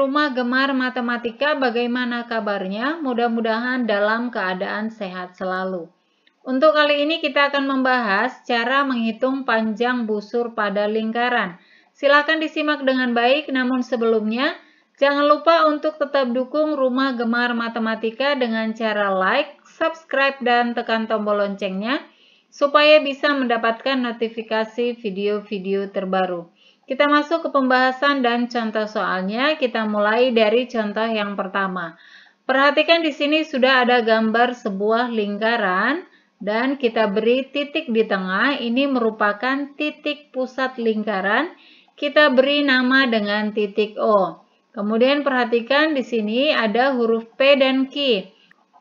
rumah gemar matematika bagaimana kabarnya? Mudah-mudahan dalam keadaan sehat selalu. Untuk kali ini kita akan membahas cara menghitung panjang busur pada lingkaran. Silakan disimak dengan baik, namun sebelumnya jangan lupa untuk tetap dukung Rumah Gemar Matematika dengan cara like, subscribe, dan tekan tombol loncengnya supaya bisa mendapatkan notifikasi video-video terbaru. Kita masuk ke pembahasan dan contoh soalnya. Kita mulai dari contoh yang pertama. Perhatikan di sini sudah ada gambar sebuah lingkaran dan kita beri titik di tengah. Ini merupakan titik pusat lingkaran. Kita beri nama dengan titik O. Kemudian perhatikan di sini ada huruf P dan Q.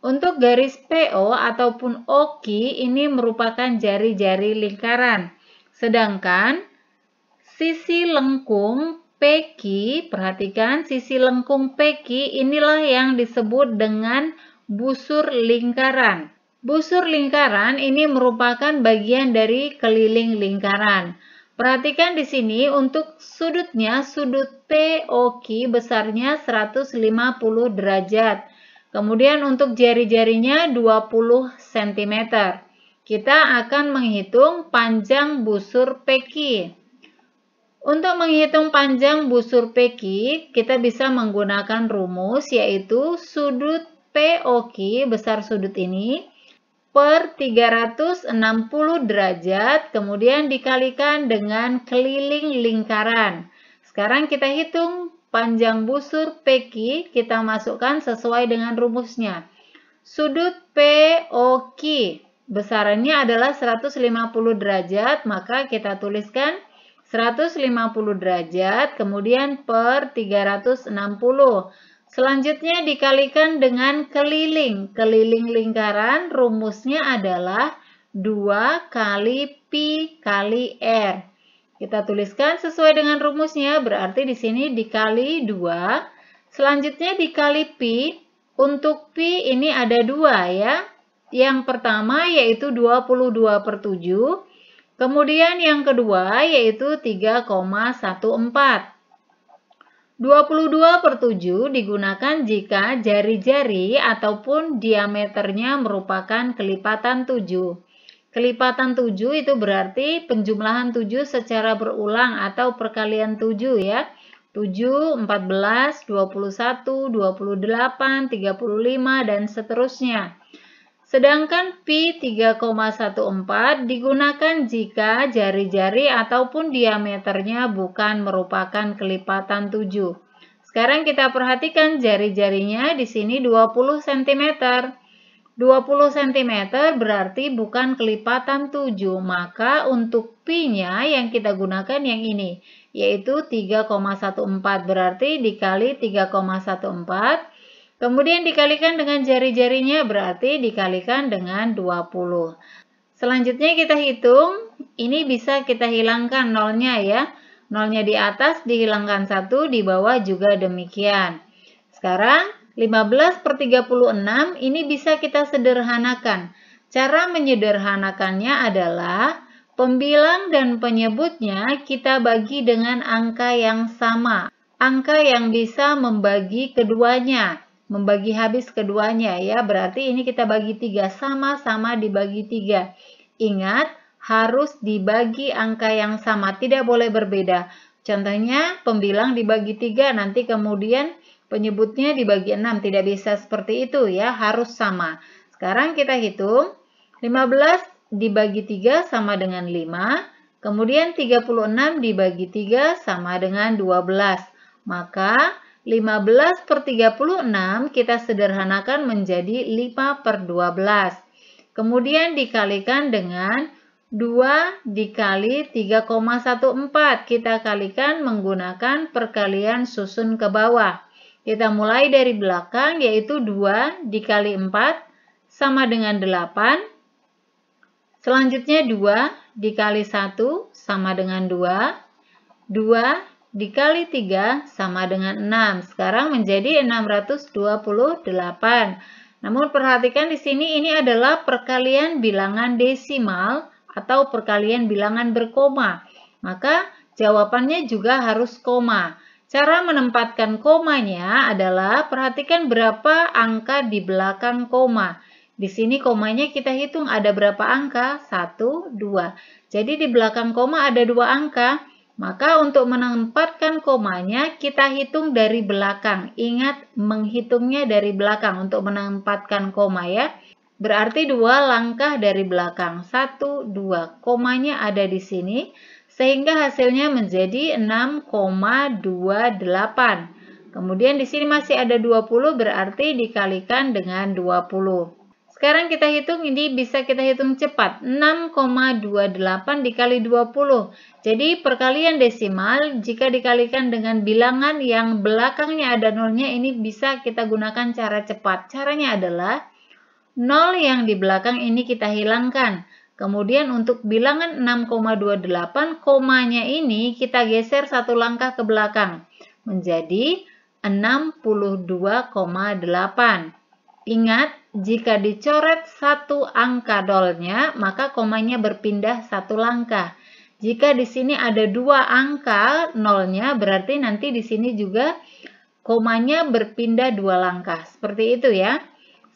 Untuk garis PO ataupun OQ ini merupakan jari-jari lingkaran. Sedangkan sisi lengkung PQ, perhatikan sisi lengkung PQ inilah yang disebut dengan busur lingkaran. Busur lingkaran ini merupakan bagian dari keliling lingkaran. Perhatikan di sini untuk sudutnya, sudut POQ besarnya 150 derajat. Kemudian untuk jari-jarinya 20 cm. Kita akan menghitung panjang busur PQ. Untuk menghitung panjang busur PQ, kita bisa menggunakan rumus yaitu sudut POQ besar sudut ini per 360 derajat kemudian dikalikan dengan keliling lingkaran. Sekarang kita hitung panjang busur PQ kita masukkan sesuai dengan rumusnya. Sudut POQ besarannya adalah 150 derajat maka kita tuliskan 150 derajat, kemudian per 360. Selanjutnya dikalikan dengan keliling. Keliling lingkaran rumusnya adalah 2 kali Pi kali R. Kita tuliskan sesuai dengan rumusnya, berarti di sini dikali 2. Selanjutnya dikali Pi. Untuk Pi ini ada dua ya. Yang pertama yaitu 22 per 7. Kemudian yang kedua yaitu 3,14. 22 per 7 digunakan jika jari-jari ataupun diameternya merupakan kelipatan 7. Kelipatan 7 itu berarti penjumlahan 7 secara berulang atau perkalian 7 ya. 7, 14, 21, 28, 35, dan seterusnya. Sedangkan pi 3,14 digunakan jika jari-jari ataupun diameternya bukan merupakan kelipatan 7. Sekarang kita perhatikan jari-jarinya di sini 20 cm. 20 cm berarti bukan kelipatan 7, maka untuk pi-nya yang kita gunakan yang ini, yaitu 3,14 berarti dikali 3,14 Kemudian dikalikan dengan jari-jarinya berarti dikalikan dengan 20. Selanjutnya kita hitung, ini bisa kita hilangkan nolnya ya. Nolnya di atas dihilangkan satu, di bawah juga demikian. Sekarang 15 per 36 ini bisa kita sederhanakan. Cara menyederhanakannya adalah pembilang dan penyebutnya kita bagi dengan angka yang sama. Angka yang bisa membagi keduanya membagi habis keduanya ya. Berarti ini kita bagi tiga sama-sama dibagi tiga. Ingat harus dibagi angka yang sama, tidak boleh berbeda. Contohnya pembilang dibagi tiga, nanti kemudian penyebutnya dibagi enam, tidak bisa seperti itu ya, harus sama. Sekarang kita hitung 15 dibagi tiga sama dengan 5, kemudian 36 dibagi tiga sama dengan 12. Maka 15 per 36 kita sederhanakan menjadi 5 per 12. Kemudian dikalikan dengan 2 dikali 3,14. Kita kalikan menggunakan perkalian susun ke bawah. Kita mulai dari belakang yaitu 2 dikali 4 sama dengan 8. Selanjutnya 2 dikali 1 sama dengan 2. 2 dikali 3 sama dengan 6. Sekarang menjadi 628. Namun perhatikan di sini ini adalah perkalian bilangan desimal atau perkalian bilangan berkoma. Maka jawabannya juga harus koma. Cara menempatkan komanya adalah perhatikan berapa angka di belakang koma. Di sini komanya kita hitung ada berapa angka? 1, 2. Jadi di belakang koma ada dua angka. Maka untuk menempatkan komanya kita hitung dari belakang. Ingat menghitungnya dari belakang untuk menempatkan koma ya. Berarti dua langkah dari belakang. Satu, dua. Komanya ada di sini. Sehingga hasilnya menjadi 6,28. Kemudian di sini masih ada 20 berarti dikalikan dengan 20. Sekarang kita hitung ini bisa kita hitung cepat. 6,28 dikali 20. Jadi perkalian desimal jika dikalikan dengan bilangan yang belakangnya ada nolnya ini bisa kita gunakan cara cepat. Caranya adalah 0 yang di belakang ini kita hilangkan. Kemudian untuk bilangan 6,28, komanya ini kita geser satu langkah ke belakang menjadi 62,8. Ingat, jika dicoret satu angka dolnya, maka komanya berpindah satu langkah. Jika di sini ada dua angka nolnya, berarti nanti di sini juga komanya berpindah dua langkah. Seperti itu ya.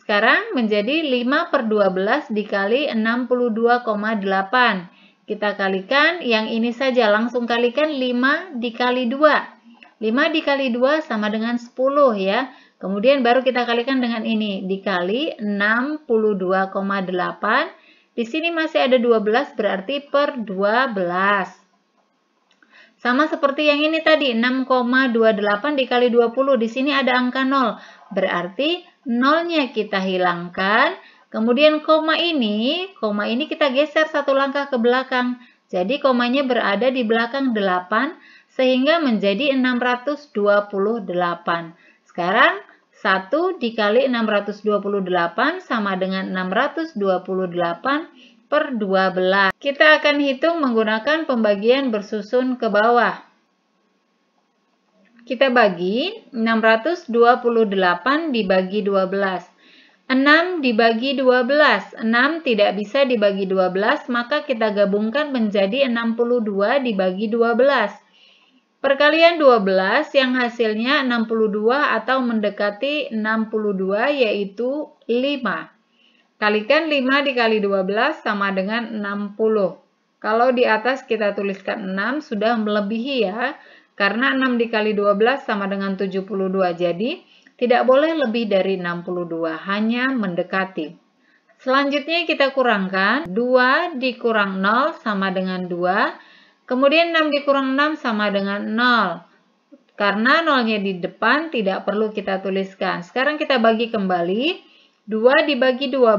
Sekarang menjadi 5 per 12 dikali 62,8. Kita kalikan yang ini saja, langsung kalikan 5 dikali 2. 5 dikali 2 sama dengan 10 ya. Kemudian baru kita kalikan dengan ini, dikali 62,8. Di sini masih ada 12 berarti per 12. Sama seperti yang ini tadi, 6,28 dikali 20. Di sini ada angka 0, berarti 0nya kita hilangkan. Kemudian koma ini, koma ini kita geser satu langkah ke belakang. Jadi komanya berada di belakang 8 sehingga menjadi 628. Sekarang 1 dikali 628 sama dengan 628 per 12. Kita akan hitung menggunakan pembagian bersusun ke bawah. Kita bagi 628 dibagi 12. 6 dibagi 12. 6 tidak bisa dibagi 12, maka kita gabungkan menjadi 62 dibagi 12. Perkalian 12 yang hasilnya 62 atau mendekati 62 yaitu 5. Kalikan 5 dikali 12 sama dengan 60. Kalau di atas kita tuliskan 6 sudah melebihi ya. Karena 6 dikali 12 sama dengan 72. Jadi tidak boleh lebih dari 62, hanya mendekati. Selanjutnya kita kurangkan 2 dikurang 0 sama dengan 2. Kemudian 6 dikurang 6 sama dengan 0. Karena 0-nya di depan tidak perlu kita tuliskan. Sekarang kita bagi kembali. 2 dibagi 12,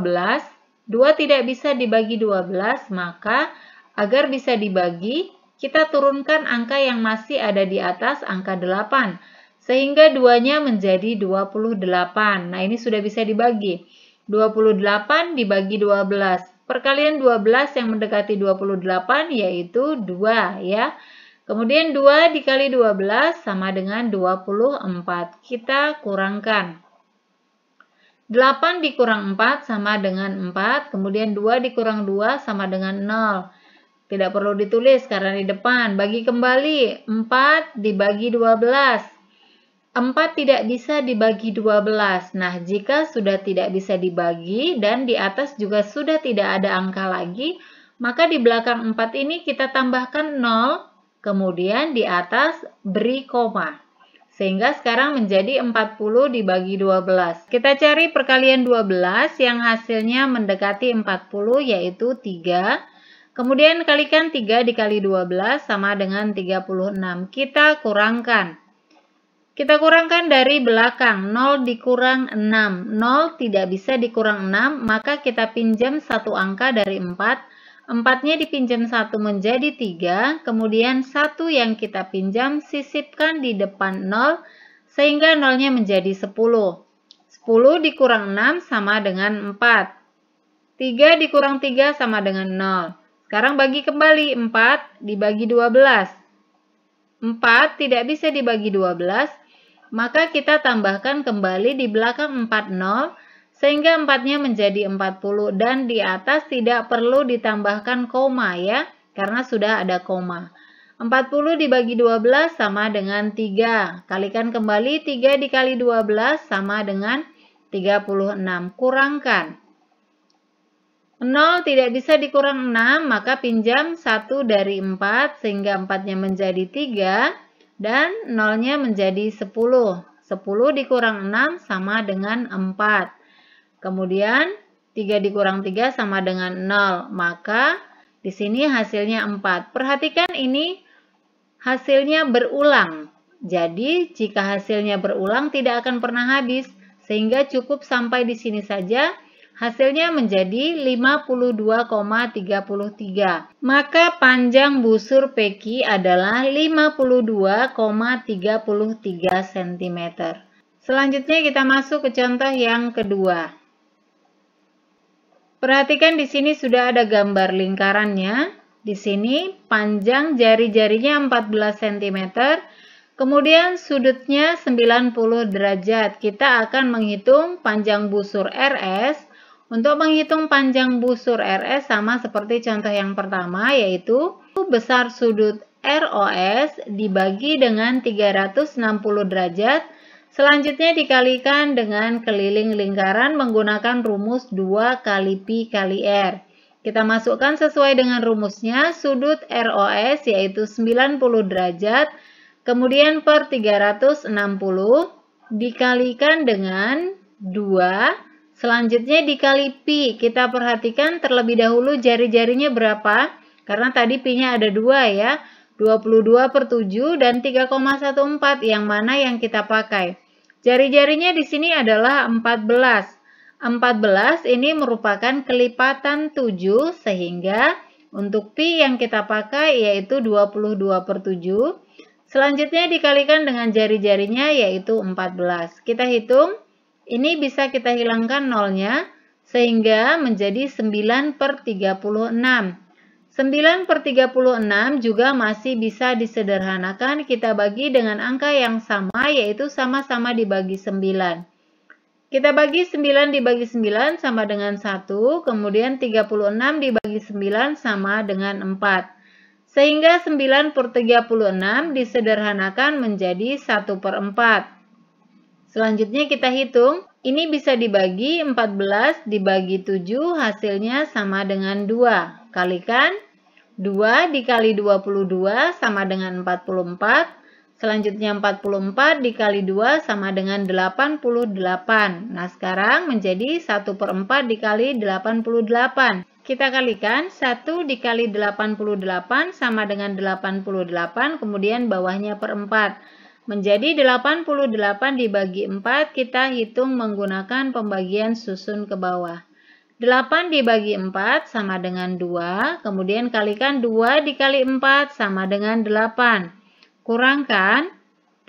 2 tidak bisa dibagi 12, maka agar bisa dibagi, kita turunkan angka yang masih ada di atas angka 8. Sehingga 2-nya menjadi 28. Nah, ini sudah bisa dibagi. 28 dibagi 12. Perkalian 12 yang mendekati 28 yaitu 2 ya. Kemudian 2 dikali 12 sama dengan 24. Kita kurangkan. 8 dikurang 4 sama dengan 4. Kemudian 2 dikurang 2 sama dengan 0. Tidak perlu ditulis karena di depan. Bagi kembali 4 dibagi 12 4 tidak bisa dibagi 12. Nah, jika sudah tidak bisa dibagi dan di atas juga sudah tidak ada angka lagi, maka di belakang 4 ini kita tambahkan 0, kemudian di atas beri koma. Sehingga sekarang menjadi 40 dibagi 12. Kita cari perkalian 12 yang hasilnya mendekati 40 yaitu 3. Kemudian kalikan 3 dikali 12 sama dengan 36. Kita kurangkan. Kita kurangkan dari belakang, 0 dikurang 6. 0 tidak bisa dikurang 6, maka kita pinjam satu angka dari 4. 4-nya dipinjam 1 menjadi 3, kemudian 1 yang kita pinjam sisipkan di depan 0, sehingga 0-nya menjadi 10. 10 dikurang 6 sama dengan 4. 3 dikurang 3 sama dengan 0. Sekarang bagi kembali 4 dibagi 12. 4 tidak bisa dibagi 12, maka kita tambahkan kembali di belakang 40 sehingga 4-nya menjadi 40 dan di atas tidak perlu ditambahkan koma ya, karena sudah ada koma. 40 dibagi 12 sama dengan 3. Kalikan kembali 3 dikali 12 sama dengan 36. Kurangkan. 0 tidak bisa dikurang 6, maka pinjam 1 dari 4 sehingga 4-nya menjadi 3 dan nolnya menjadi 10. 10 dikurang 6 sama dengan 4. Kemudian 3 dikurang 3 sama dengan 0. Maka di sini hasilnya 4. Perhatikan ini hasilnya berulang. Jadi jika hasilnya berulang tidak akan pernah habis sehingga cukup sampai di sini saja Hasilnya menjadi 52,33. Maka panjang busur Peki adalah 52,33 cm. Selanjutnya kita masuk ke contoh yang kedua. Perhatikan di sini sudah ada gambar lingkarannya. Di sini panjang jari-jarinya 14 cm, kemudian sudutnya 90 derajat. Kita akan menghitung panjang busur RS untuk menghitung panjang busur RS sama seperti contoh yang pertama yaitu besar sudut ROS dibagi dengan 360 derajat, selanjutnya dikalikan dengan keliling lingkaran menggunakan rumus 2 kali Pi kali R. Kita masukkan sesuai dengan rumusnya sudut ROS yaitu 90 derajat, kemudian per 360 dikalikan dengan 2 Selanjutnya dikali pi, kita perhatikan terlebih dahulu jari-jarinya berapa, karena tadi pi-nya ada dua ya, 22 per 7 dan 3,14 yang mana yang kita pakai. Jari-jarinya di sini adalah 14. 14 ini merupakan kelipatan 7 sehingga untuk pi yang kita pakai yaitu 22 per 7. Selanjutnya dikalikan dengan jari-jarinya yaitu 14. Kita hitung ini bisa kita hilangkan nolnya sehingga menjadi 9 per 36. 9 per 36 juga masih bisa disederhanakan kita bagi dengan angka yang sama yaitu sama-sama dibagi 9. Kita bagi 9 dibagi 9 sama dengan 1, kemudian 36 dibagi 9 sama dengan 4. Sehingga 9 per 36 disederhanakan menjadi 1 per 4. Selanjutnya kita hitung. Ini bisa dibagi 14 dibagi 7 hasilnya sama dengan 2. Kalikan 2 dikali 22 sama dengan 44. Selanjutnya 44 dikali 2 sama dengan 88. Nah sekarang menjadi 1 per 4 dikali 88. Kita kalikan 1 dikali 88 sama dengan 88, kemudian bawahnya per 4. Menjadi 88 dibagi 4 kita hitung menggunakan pembagian susun ke bawah. 8 dibagi 4 sama dengan 2, kemudian kalikan 2 dikali 4 sama dengan 8. Kurangkan 8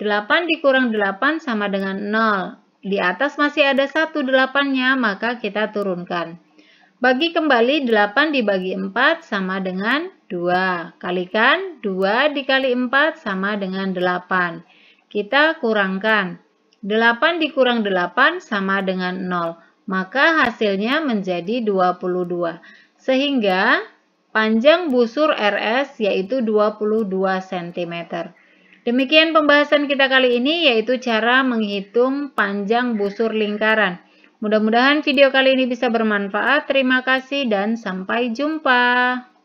dikurang 8 sama dengan 0. Di atas masih ada 1 8-nya maka kita turunkan. Bagi kembali 8 dibagi 4 sama dengan 2. Kalikan 2 dikali 4 sama dengan 8. Kita kurangkan. 8 dikurang 8 sama dengan 0. Maka hasilnya menjadi 22. Sehingga panjang busur RS yaitu 22 cm. Demikian pembahasan kita kali ini yaitu cara menghitung panjang busur lingkaran. Mudah-mudahan video kali ini bisa bermanfaat. Terima kasih dan sampai jumpa.